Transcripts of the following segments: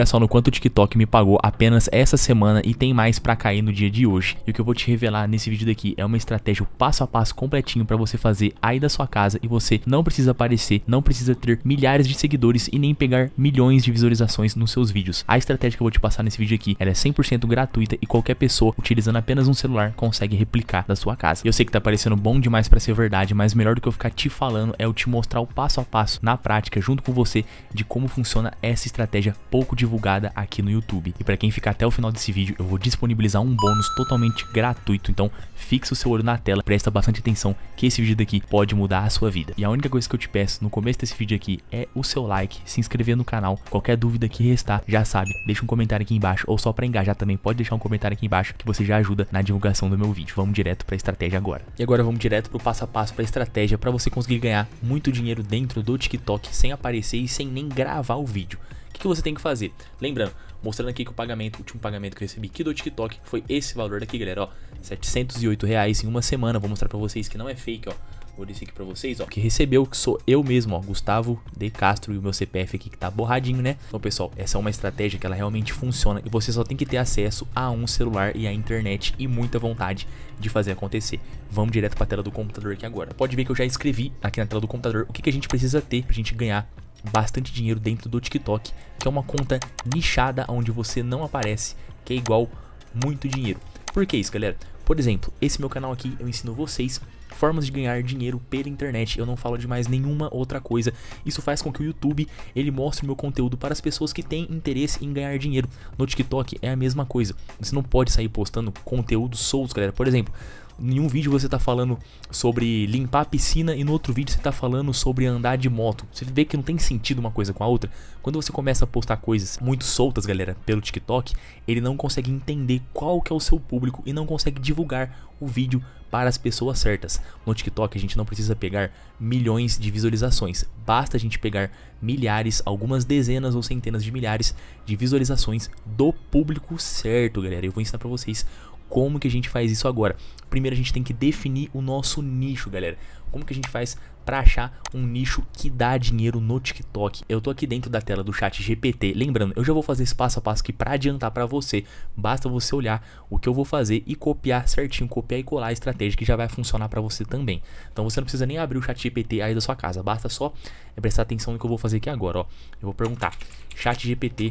Olha só no quanto o TikTok me pagou apenas essa semana e tem mais pra cair no dia de hoje. E o que eu vou te revelar nesse vídeo daqui é uma estratégia passo a passo completinho pra você fazer aí da sua casa e você não precisa aparecer, não precisa ter milhares de seguidores e nem pegar milhões de visualizações nos seus vídeos. A estratégia que eu vou te passar nesse vídeo aqui, ela é 100% gratuita e qualquer pessoa utilizando apenas um celular consegue replicar da sua casa. Eu sei que tá parecendo bom demais pra ser verdade, mas melhor do que eu ficar te falando é eu te mostrar o passo a passo na prática junto com você de como funciona essa estratégia pouco de divulgada aqui no YouTube. E para quem ficar até o final desse vídeo, eu vou disponibilizar um bônus totalmente gratuito, então fixa o seu olho na tela, presta bastante atenção que esse vídeo daqui pode mudar a sua vida. E a única coisa que eu te peço no começo desse vídeo aqui é o seu like, se inscrever no canal, qualquer dúvida que restar, já sabe, deixa um comentário aqui embaixo, ou só para engajar também, pode deixar um comentário aqui embaixo que você já ajuda na divulgação do meu vídeo. Vamos direto para a estratégia agora. E agora vamos direto para o passo a passo para a estratégia para você conseguir ganhar muito dinheiro dentro do TikTok sem aparecer e sem nem gravar o vídeo que você tem que fazer? Lembrando, mostrando aqui que o pagamento, o último pagamento que eu recebi aqui do TikTok foi esse valor daqui, galera, ó, 708 reais em uma semana. Vou mostrar para vocês que não é fake, ó. Vou dizer aqui pra vocês, ó, que recebeu, que sou eu mesmo, ó, Gustavo De Castro e o meu CPF aqui que tá borradinho, né? Então, pessoal, essa é uma estratégia que ela realmente funciona e você só tem que ter acesso a um celular e a internet e muita vontade de fazer acontecer. Vamos direto pra tela do computador aqui agora. Pode ver que eu já escrevi aqui na tela do computador o que, que a gente precisa ter pra gente ganhar bastante dinheiro dentro do TikTok, que é uma conta nichada onde você não aparece, que é igual muito dinheiro. Por que isso, galera? Por exemplo, esse meu canal aqui eu ensino vocês formas de ganhar dinheiro pela internet. Eu não falo de mais nenhuma outra coisa. Isso faz com que o YouTube ele mostre o meu conteúdo para as pessoas que têm interesse em ganhar dinheiro. No TikTok é a mesma coisa. Você não pode sair postando conteúdo solto, galera. Por exemplo, em um vídeo você está falando sobre limpar a piscina e no outro vídeo você está falando sobre andar de moto. Você vê que não tem sentido uma coisa com a outra. Quando você começa a postar coisas muito soltas, galera, pelo TikTok, ele não consegue entender qual que é o seu público e não consegue divulgar o vídeo para as pessoas certas. No TikTok a gente não precisa pegar milhões de visualizações, basta a gente pegar milhares, algumas dezenas ou centenas de milhares de visualizações do público certo, galera. Eu vou ensinar para vocês como que a gente faz isso agora? Primeiro a gente tem que definir o nosso nicho, galera. Como que a gente faz para achar um nicho que dá dinheiro no TikTok? Eu tô aqui dentro da tela do chat GPT. Lembrando, eu já vou fazer esse passo a passo aqui para adiantar para você. Basta você olhar o que eu vou fazer e copiar certinho, copiar e colar a estratégia que já vai funcionar para você também. Então você não precisa nem abrir o chat GPT aí da sua casa. Basta só prestar atenção no que eu vou fazer aqui agora, ó. Eu vou perguntar: "Chat GPT,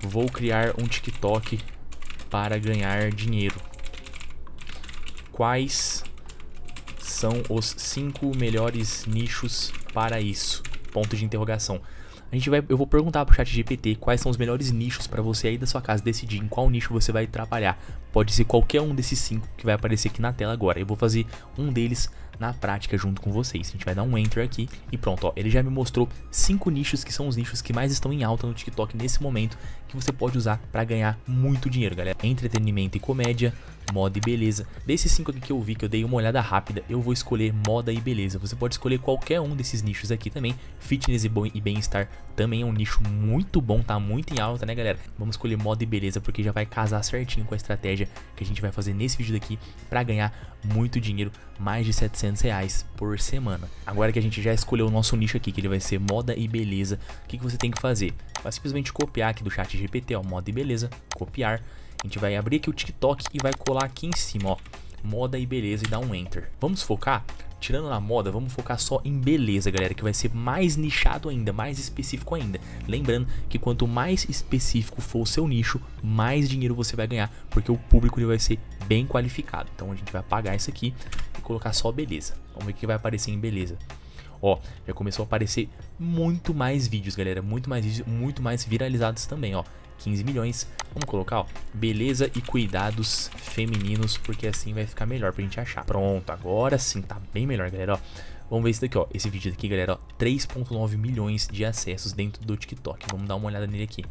vou criar um TikTok para ganhar dinheiro" quais são os cinco melhores nichos para isso? Ponto de interrogação. A gente vai, eu vou perguntar pro chat GPT quais são os melhores nichos para você aí da sua casa decidir em qual nicho você vai trabalhar. Pode ser qualquer um desses cinco que vai aparecer aqui na tela agora. Eu vou fazer um deles na prática junto com vocês. A gente vai dar um enter aqui e pronto, ó, ele já me mostrou cinco nichos que são os nichos que mais estão em alta no TikTok nesse momento que você pode usar para ganhar muito dinheiro, galera. Entretenimento e comédia, moda e beleza. Desses 5 aqui que eu vi, que eu dei uma olhada rápida, eu vou escolher moda e beleza. Você pode escolher qualquer um desses nichos aqui também. Fitness e bem-estar também é um nicho muito bom, tá muito em alta, né, galera? Vamos escolher moda e beleza, porque já vai casar certinho com a estratégia que a gente vai fazer nesse vídeo daqui para ganhar muito dinheiro, mais de 700 reais por semana. Agora que a gente já escolheu o nosso nicho aqui, que ele vai ser moda e beleza, o que, que você tem que fazer? Vai simplesmente copiar aqui do chat GPT, ó, moda e beleza, copiar a gente vai abrir aqui o TikTok e vai colar aqui em cima, ó. Moda e beleza e dar um enter. Vamos focar? Tirando na moda, vamos focar só em beleza, galera, que vai ser mais nichado ainda, mais específico ainda. Lembrando que quanto mais específico for o seu nicho, mais dinheiro você vai ganhar, porque o público ele vai ser bem qualificado. Então a gente vai apagar isso aqui e colocar só beleza. Vamos ver o que vai aparecer em beleza. Ó, já começou a aparecer muito mais vídeos, galera, muito mais vídeos, muito mais viralizados também, ó. 15 milhões. Vamos colocar, ó, beleza e cuidados femininos, porque assim vai ficar melhor pra gente achar. Pronto, agora sim, tá bem melhor, galera, ó. Vamos ver isso daqui, ó. Esse vídeo daqui, galera, ó, 3.9 milhões de acessos dentro do TikTok. Vamos dar uma olhada nele aqui.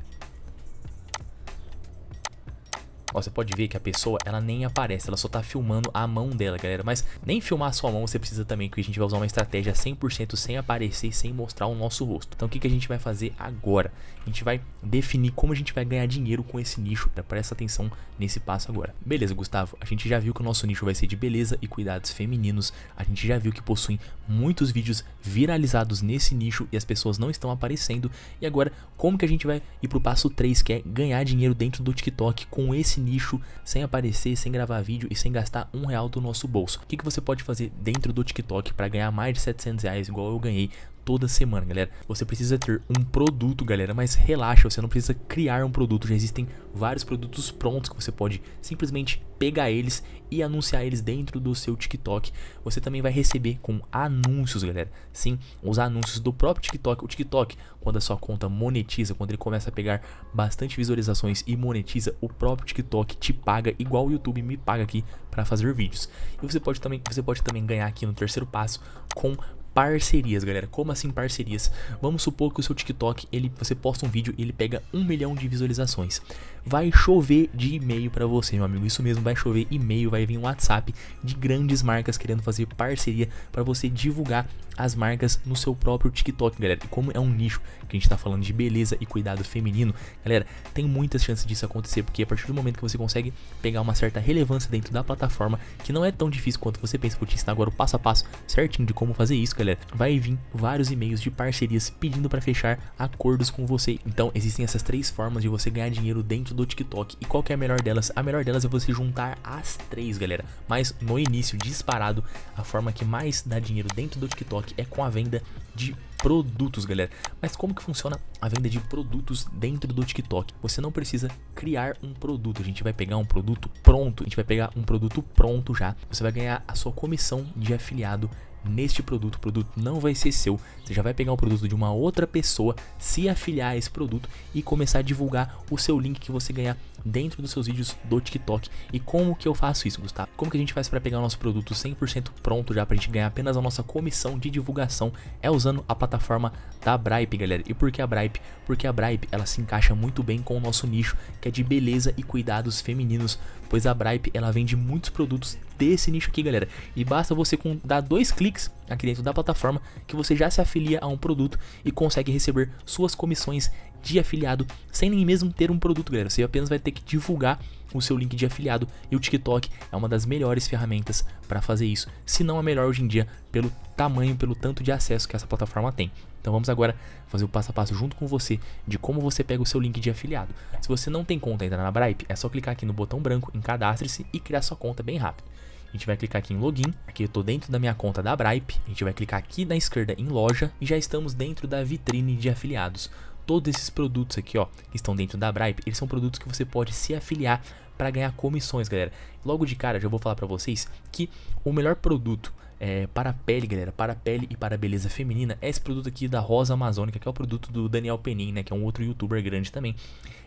Ó, você pode ver que a pessoa, ela nem aparece, ela só tá filmando a mão dela, galera. Mas nem filmar a sua mão você precisa também, que a gente vai usar uma estratégia 100% sem aparecer, sem mostrar o nosso rosto. Então o que, que a gente vai fazer agora? A gente vai definir como a gente vai ganhar dinheiro com esse nicho. Né? Presta atenção nesse passo agora. Beleza, Gustavo, a gente já viu que o nosso nicho vai ser de beleza e cuidados femininos. A gente já viu que possuem muitos vídeos viralizados nesse nicho e as pessoas não estão aparecendo. E agora, como que a gente vai ir pro passo 3, que é ganhar dinheiro dentro do TikTok com esse nicho sem aparecer, sem gravar vídeo e sem gastar um real do nosso bolso. O que, que você pode fazer dentro do TikTok para ganhar mais de 700 reais, igual eu ganhei toda semana, galera. Você precisa ter um produto, galera, mas relaxa, você não precisa criar um produto. Já existem vários produtos prontos que você pode simplesmente pegar eles e anunciar eles dentro do seu TikTok. Você também vai receber com anúncios, galera. Sim, os anúncios do próprio TikTok. O TikTok, quando a sua conta monetiza, quando ele começa a pegar bastante visualizações e monetiza, o próprio TikTok te paga igual o YouTube me paga aqui para fazer vídeos. E você pode também, você pode também ganhar aqui no terceiro passo com parcerias, galera. Como assim parcerias? Vamos supor que o seu TikTok, ele, você posta um vídeo e ele pega um milhão de visualizações vai chover de e-mail para você, meu amigo. Isso mesmo, vai chover e-mail, vai vir um WhatsApp de grandes marcas querendo fazer parceria para você divulgar as marcas no seu próprio TikTok, galera. E como é um nicho que a gente tá falando de beleza e cuidado feminino, galera, tem muitas chances disso acontecer, porque a partir do momento que você consegue pegar uma certa relevância dentro da plataforma, que não é tão difícil quanto você pensa, vou te ensinar agora o passo a passo certinho de como fazer isso, galera. Vai vir vários e-mails de parcerias pedindo para fechar acordos com você. Então, existem essas três formas de você ganhar dinheiro dentro dentro do TikTok. E qual é a melhor delas? A melhor delas é você juntar as três, galera. Mas no início, disparado, a forma que mais dá dinheiro dentro do TikTok é com a venda de produtos, galera. Mas como que funciona a venda de produtos dentro do TikTok? Você não precisa criar um produto. A gente vai pegar um produto pronto, a gente vai pegar um produto pronto já. Você vai ganhar a sua comissão de afiliado neste produto. O produto não vai ser seu. Você já vai pegar o produto de uma outra pessoa, se afiliar a esse produto e começar a divulgar o seu link que você ganhar dentro dos seus vídeos do TikTok. E como que eu faço isso, Gustavo? Como que a gente faz para pegar o nosso produto 100% pronto já pra gente ganhar apenas a nossa comissão de divulgação? É usando a plataforma da Bripe, galera. E por que a Bripe? Porque a Bripe, ela se encaixa muito bem com o nosso nicho, que é de beleza e cuidados femininos, pois a Bripe, ela vende muitos produtos desse nicho aqui, galera. E basta você com, dar dois cliques aqui dentro da plataforma que você já se afilia a um produto e consegue receber suas comissões de afiliado sem nem mesmo ter um produto, galera. Você apenas vai ter que divulgar o seu link de afiliado e o TikTok é uma das melhores ferramentas para fazer isso, se não a melhor hoje em dia, pelo tamanho, pelo tanto de acesso que essa plataforma tem. Então vamos agora fazer o passo a passo junto com você de como você pega o seu link de afiliado. Se você não tem conta ainda na Bripe, é só clicar aqui no botão branco em cadastre-se e criar sua conta bem rápido. A gente vai clicar aqui em login, aqui eu estou dentro da minha conta da Bripe, a gente vai clicar aqui na esquerda em loja e já estamos dentro da vitrine de afiliados todos esses produtos aqui, ó, que estão dentro da Bripe, eles são produtos que você pode se afiliar para ganhar comissões, galera. Logo de cara, já vou falar para vocês que o melhor produto é, para a pele, galera, para a pele e para a beleza feminina, é esse produto aqui da Rosa Amazônica, que é o produto do Daniel Penin, né, que é um outro youtuber grande também.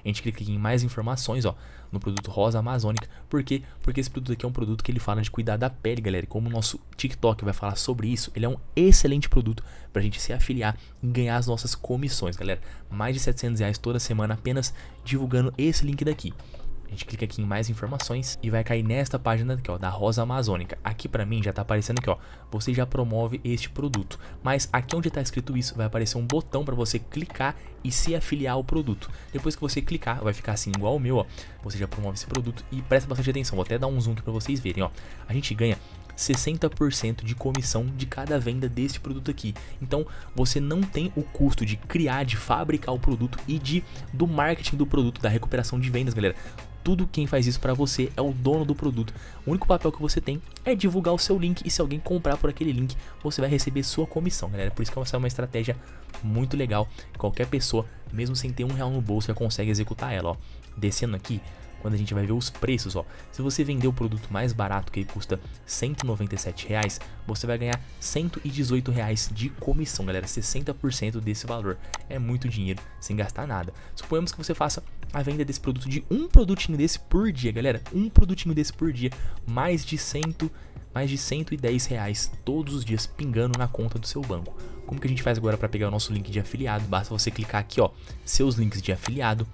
A gente clica aqui em mais informações, ó, no produto Rosa Amazônica, por quê? Porque esse produto aqui é um produto que ele fala de cuidar da pele, galera, e como o nosso TikTok vai falar sobre isso, ele é um excelente produto para a gente se afiliar e ganhar as nossas comissões, galera. Mais de 700 reais toda semana apenas divulgando esse link daqui gente clica aqui em mais informações e vai cair nesta página aqui, ó, da Rosa Amazônica. Aqui para mim já tá aparecendo aqui, ó, você já promove este produto. Mas aqui onde tá escrito isso, vai aparecer um botão para você clicar e se afiliar ao produto. Depois que você clicar, vai ficar assim igual o meu, ó, você já promove esse produto e presta bastante atenção. Vou até dar um zoom aqui para vocês verem, ó. A gente ganha 60% de comissão de cada venda deste produto aqui. Então, você não tem o custo de criar, de fabricar o produto e de do marketing do produto, da recuperação de vendas, galera tudo quem faz isso para você é o dono do produto. O único papel que você tem é divulgar o seu link e se alguém comprar por aquele link, você vai receber sua comissão, galera. Por isso que essa é uma estratégia muito legal. Qualquer pessoa, mesmo sem ter um real no bolso, já consegue executar ela, ó. Descendo aqui, quando a gente vai ver os preços, ó. Se você vender o produto mais barato que ele custa 197 reais, você vai ganhar 118 reais de comissão, galera, 60% desse valor. É muito dinheiro sem gastar nada. Suponhamos que você faça a venda desse produto de um produtinho desse por dia, galera, um produtinho desse por dia, mais de 100 mais de 110 reais todos os dias pingando na conta do seu banco. Como que a gente faz agora para pegar o nosso link de afiliado? Basta você clicar aqui, ó, seus links de afiliado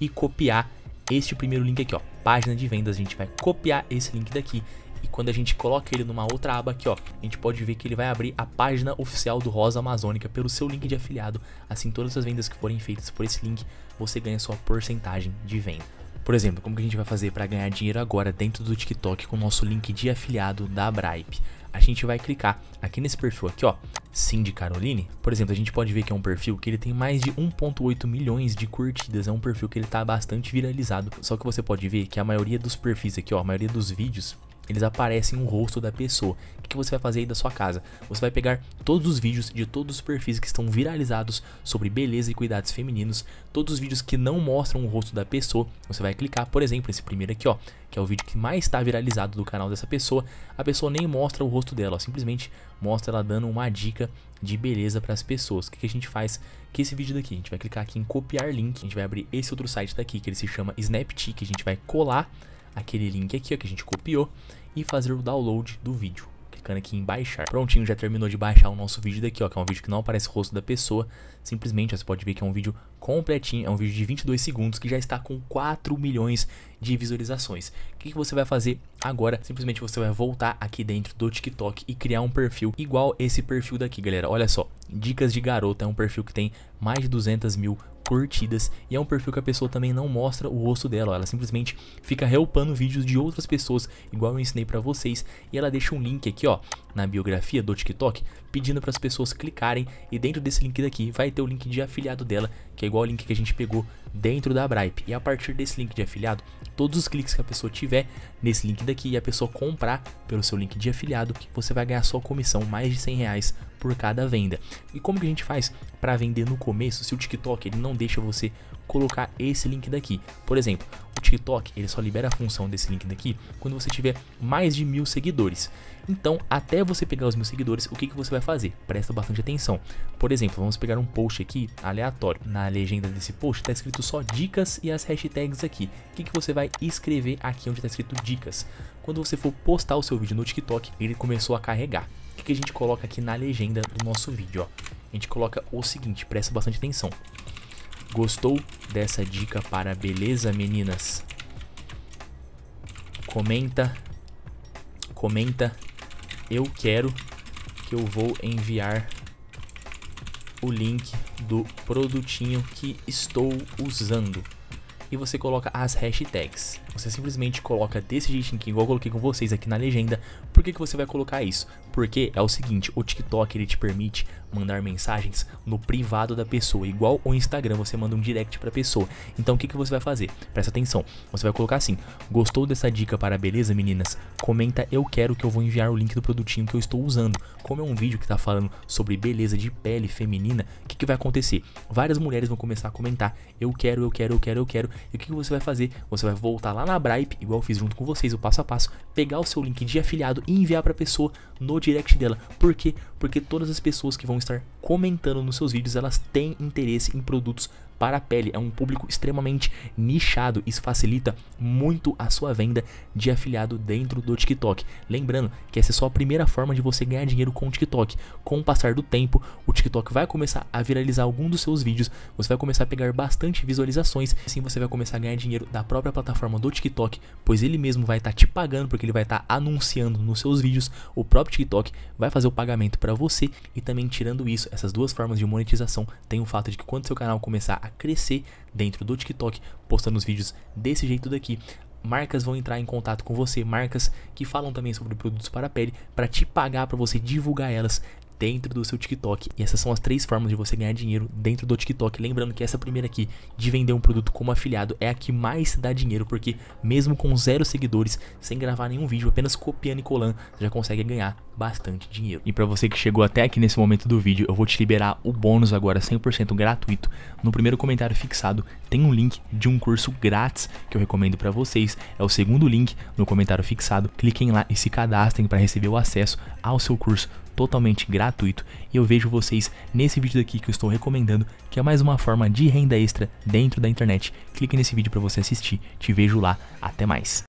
e copiar este é primeiro link aqui, ó, página de vendas. A gente vai copiar esse link daqui e quando a gente coloca ele numa outra aba aqui, ó, a gente pode ver que ele vai abrir a página oficial do Rosa Amazônica pelo seu link de afiliado. Assim, todas as vendas que forem feitas por esse link, você ganha sua porcentagem de venda. Por exemplo, como que a gente vai fazer para ganhar dinheiro agora dentro do TikTok com o nosso link de afiliado da Bripe? A gente vai clicar aqui nesse perfil aqui, ó. Cindy Caroline, por exemplo, a gente pode ver que é um perfil que ele tem mais de 1.8 milhões de curtidas, é um perfil que ele tá bastante viralizado. Só que você pode ver que a maioria dos perfis aqui, ó, a maioria dos vídeos, eles aparecem um rosto da pessoa. O que você vai fazer aí da sua casa? Você vai pegar todos os vídeos de todos os perfis que estão viralizados sobre beleza e cuidados femininos, todos os vídeos que não mostram o rosto da pessoa, você vai clicar, por exemplo, esse primeiro aqui, ó, que é o vídeo que mais está viralizado do canal dessa pessoa. A pessoa nem mostra o rosto dela, ó, simplesmente mostra ela dando uma dica de beleza para as pessoas. O que, que, a gente faz que esse vídeo daqui? A gente vai clicar aqui em copiar link, a gente vai abrir esse outro site daqui, que ele se chama Snapchat, que a gente vai colar aquele link aqui, ó, que a gente copiou e fazer o download do vídeo. Clicando aqui em baixar. Prontinho, já terminou de baixar o nosso vídeo daqui, ó, que é um vídeo que não aparece o rosto da pessoa. Simplesmente, ó, você pode ver que é um vídeo completinho, é um vídeo de 22 segundos que já está com 4 milhões de visualizações. O que, que você vai fazer agora? Simplesmente você vai voltar aqui dentro do TikTok e criar um perfil igual esse perfil daqui, galera. Olha só, Dicas de Garota é um perfil que tem mais de 200 mil curtidas e é um perfil que a pessoa também não mostra o rosto dela, ela simplesmente fica reupando vídeos de outras pessoas, igual eu ensinei para vocês, e ela deixa um link aqui, ó, na biografia do TikTok, pedindo para as pessoas clicarem e dentro desse link daqui vai ter o link de afiliado dela, que é igual ao link que a gente pegou dentro da Bripe. E a partir desse link de afiliado, todos os cliques que a pessoa tiver nesse link daqui e a pessoa comprar pelo seu link de afiliado, você vai ganhar sua comissão mais de 100 reais por cada venda. E como que a gente faz para vender no começo se o TikTok ele não deixa você colocar esse link daqui. Por exemplo, o TikTok ele só libera a função desse link daqui quando você tiver mais de mil seguidores. Então, até você pegar os mil seguidores, o que, que você vai fazer? Presta bastante atenção. Por exemplo, vamos pegar um post aqui aleatório. Na legenda desse post está escrito só dicas e as hashtags aqui. O que, que você vai escrever aqui onde está escrito dicas? Quando você for postar o seu vídeo no TikTok, ele começou a carregar. O que, que a gente coloca aqui na legenda do nosso vídeo? Ó? A gente coloca o seguinte, presta bastante atenção. Gostou dessa dica para beleza, meninas? Comenta, comenta, eu quero que eu vou enviar o link do produtinho que estou usando. E você coloca as hashtags. Você simplesmente coloca desse jeitinho que igual eu coloquei com vocês aqui na legenda que, que você vai colocar isso? Porque é o seguinte, o TikTok ele te permite mandar mensagens no privado da pessoa, igual o Instagram você manda um direct para pessoa. Então o que, que você vai fazer? Presta atenção. Você vai colocar assim: "Gostou dessa dica para beleza, meninas? Comenta eu quero que eu vou enviar o link do produtinho que eu estou usando". Como é um vídeo que tá falando sobre beleza de pele feminina, o que, que vai acontecer? Várias mulheres vão começar a comentar: "Eu quero, eu quero, eu quero, eu quero". E o que, que você vai fazer? Você vai voltar lá na Bripe, igual eu fiz junto com vocês, o passo a passo, pegar o seu link de afiliado e enviar para a pessoa no direct dela. Por quê? Porque todas as pessoas que vão estar comentando nos seus vídeos, elas têm interesse em produtos para a pele. É um público extremamente nichado. Isso facilita muito a sua venda de afiliado dentro do TikTok. Lembrando que essa é só a primeira forma de você ganhar dinheiro com o TikTok. Com o passar do tempo, o TikTok vai começar a viralizar algum dos seus vídeos, você vai começar a pegar bastante visualizações, assim você vai começar a ganhar dinheiro da própria plataforma do TikTok, pois ele mesmo vai estar tá te pagando, porque ele vai estar tá anunciando nos seus vídeos, o próprio TikTok vai fazer o pagamento para você e também tirando isso, essas duas formas de monetização tem o fato de que quando seu canal começar a a crescer dentro do TikTok, postando os vídeos desse jeito daqui. Marcas vão entrar em contato com você, marcas que falam também sobre produtos para a pele, para te pagar para você divulgar elas dentro do seu TikTok. E essas são as três formas de você ganhar dinheiro dentro do TikTok. Lembrando que essa primeira aqui, de vender um produto como afiliado, é a que mais dá dinheiro, porque mesmo com zero seguidores, sem gravar nenhum vídeo, apenas copiando e colando, você já consegue ganhar bastante dinheiro. E para você que chegou até aqui nesse momento do vídeo, eu vou te liberar o bônus agora 100% gratuito. No primeiro comentário fixado tem um link de um curso grátis que eu recomendo para vocês. É o segundo link no comentário fixado. Cliquem lá e se cadastrem para receber o acesso ao seu curso totalmente gratuito e eu vejo vocês nesse vídeo daqui que eu estou recomendando, que é mais uma forma de renda extra dentro da internet. Clique nesse vídeo para você assistir. Te vejo lá. Até mais.